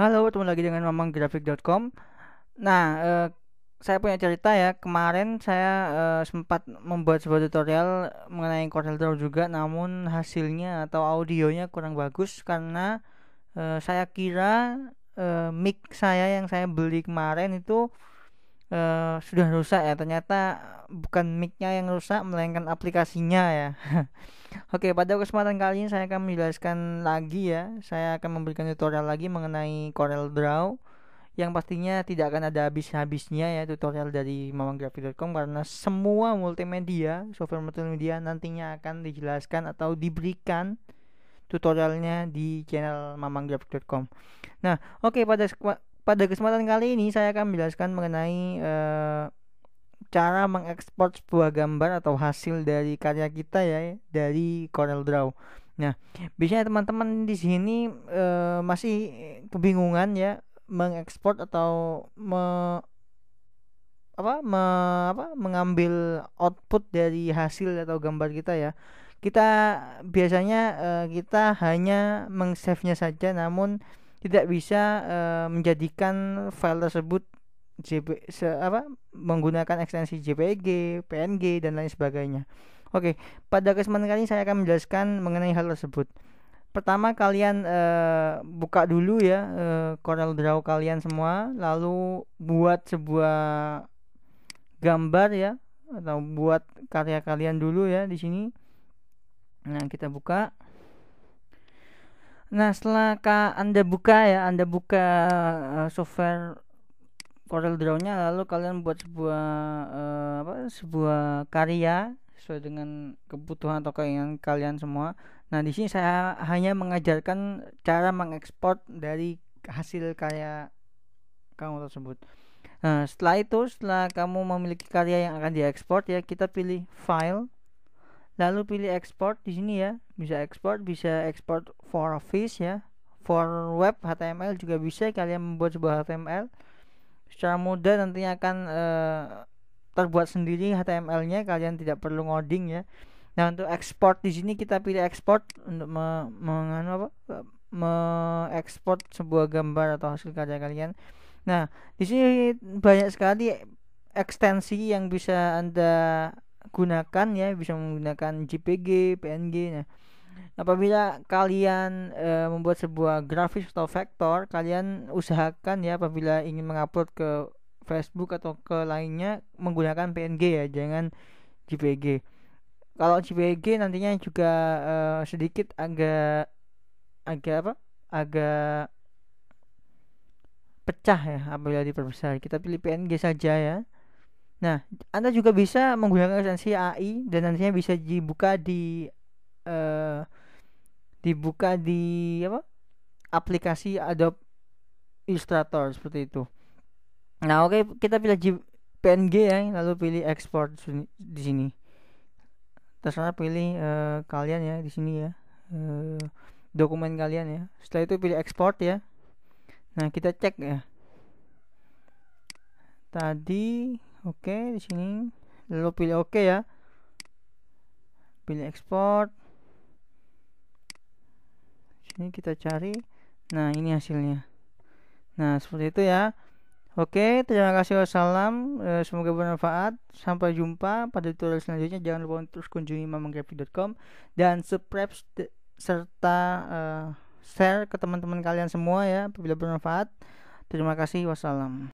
Halo, ketemu lagi dengan mamanggrafik.com. Nah, eh, saya punya cerita ya. Kemarin saya eh, sempat membuat sebuah tutorial mengenai Corel Draw juga, namun hasilnya atau audionya kurang bagus karena eh, saya kira eh, mic saya yang saya beli kemarin itu uh, sudah rusak ya ternyata bukan micnya yang rusak melainkan aplikasinya ya Oke pada kesempatan kali ini saya akan menjelaskan lagi ya saya akan memberikan tutorial lagi mengenai Corel Draw yang pastinya tidak akan ada habis-habisnya ya tutorial dari mamanggrafik.com karena semua multimedia software multimedia nantinya akan dijelaskan atau diberikan tutorialnya di channel mamanggrafik.com nah oke pada pada kesempatan kali ini saya akan menjelaskan mengenai uh, cara mengekspor sebuah gambar atau hasil dari karya kita ya dari Corel Draw. Nah, biasanya teman-teman di sini uh, masih kebingungan ya mengekspor atau me apa, me, apa mengambil output dari hasil atau gambar kita ya. Kita biasanya uh, kita hanya meng-save-nya saja namun tidak bisa e, menjadikan file tersebut JP, se, apa, menggunakan ekstensi JPEG, PNG dan lain sebagainya. Oke, pada kesempatan kali ini saya akan menjelaskan mengenai hal tersebut. Pertama kalian e, buka dulu ya e, Corel Draw kalian semua, lalu buat sebuah gambar ya atau buat karya kalian dulu ya di sini. Nah, kita buka. Nah, setelah ka, Anda buka ya, Anda buka uh, software Corel Draw-nya lalu kalian buat sebuah uh, apa sebuah karya sesuai dengan kebutuhan atau keinginan kalian semua. Nah, di sini saya hanya mengajarkan cara mengekspor dari hasil karya kamu tersebut. Nah, setelah itu, setelah kamu memiliki karya yang akan diekspor ya, kita pilih file lalu pilih export di sini ya bisa export bisa export for office ya for web HTML juga bisa kalian membuat sebuah HTML secara mudah nantinya akan e, terbuat sendiri HTML-nya kalian tidak perlu ngoding ya nah untuk export di sini kita pilih export untuk me, me, mengekspor sebuah gambar atau hasil karya kalian nah di sini banyak sekali ekstensi yang bisa anda gunakan ya bisa menggunakan JPG, PNG. Nah, apabila kalian e, membuat sebuah grafis atau vektor, kalian usahakan ya apabila ingin mengupload ke Facebook atau ke lainnya menggunakan PNG ya, jangan JPG. Kalau JPG nantinya juga e, sedikit agak agak apa? agak pecah ya apabila diperbesar. Kita pilih PNG saja ya. Nah, Anda juga bisa menggunakan esensi AI dan nantinya bisa dibuka di uh, dibuka di apa? aplikasi Adobe Illustrator seperti itu. Nah, oke, okay, kita pilih PNG ya, lalu pilih export di sini. Terserah pilih uh, kalian ya di sini ya. Uh, dokumen kalian ya. Setelah itu pilih export ya. Nah, kita cek ya. Tadi oke okay, di sini lalu pilih oke okay ya pilih ekspor sini kita cari nah ini hasilnya nah seperti itu ya Oke, terima kasih wassalam. Eh, semoga bermanfaat. Sampai jumpa pada tutorial selanjutnya. Jangan lupa untuk terus kunjungi mamanggrafi.com dan subscribe serta uh, share ke teman-teman kalian semua ya apabila bermanfaat. Terima kasih wassalam.